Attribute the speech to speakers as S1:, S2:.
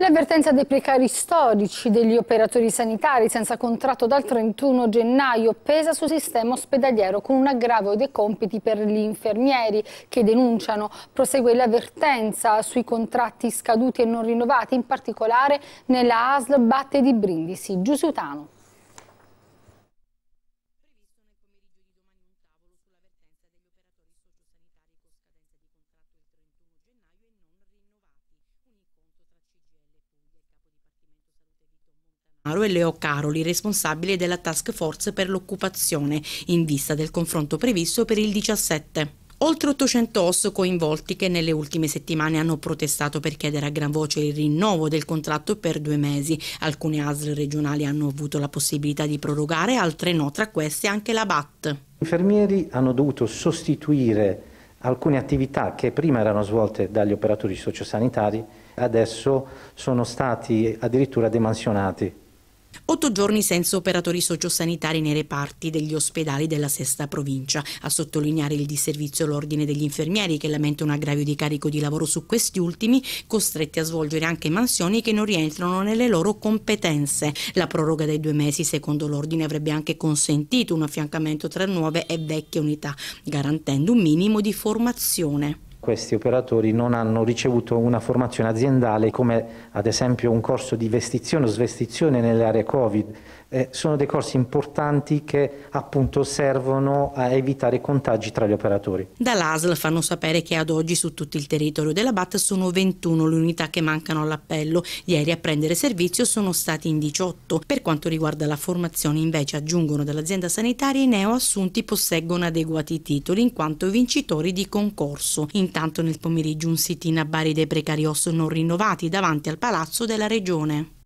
S1: L'avvertenza dei precari storici degli operatori sanitari senza contratto dal 31 gennaio pesa sul sistema ospedaliero con un aggravio dei compiti per gli infermieri che denunciano. Prosegue l'avvertenza sui contratti scaduti e non rinnovati, in particolare nella ASL Batte di Brindisi. Giusiutano.
S2: e Leo Caroli, responsabile della task force per l'occupazione, in vista del confronto previsto per il 17. Oltre 800 os coinvolti che nelle ultime settimane hanno protestato per chiedere a gran voce il rinnovo del contratto per due mesi. Alcune ASL regionali hanno avuto la possibilità di prorogare, altre no, tra queste anche la BAT. I
S3: infermieri hanno dovuto sostituire alcune attività che prima erano svolte dagli operatori sociosanitari, adesso sono stati addirittura demansionati.
S2: Otto giorni senza operatori sociosanitari nei reparti degli ospedali della sesta provincia. A sottolineare il disservizio l'ordine degli infermieri che lamenta un aggravio di carico di lavoro su questi ultimi, costretti a svolgere anche mansioni che non rientrano nelle loro competenze. La proroga dei due mesi, secondo l'ordine, avrebbe anche consentito un affiancamento tra nuove e vecchie unità, garantendo un minimo di formazione.
S3: Questi operatori non hanno ricevuto una formazione aziendale come ad esempio un corso di vestizione o svestizione nelle aree Covid. Eh, sono dei corsi importanti che appunto servono a evitare contagi tra gli operatori.
S2: Dall'ASL fanno sapere che ad oggi su tutto il territorio della BAT sono 21 le unità che mancano all'appello. Ieri a prendere servizio sono stati in 18. Per quanto riguarda la formazione invece aggiungono dall'azienda sanitaria i neoassunti posseggono adeguati titoli in quanto vincitori di concorso. In intanto nel pomeriggio un sit-in a Bari dei precarios non rinnovati davanti al palazzo della regione.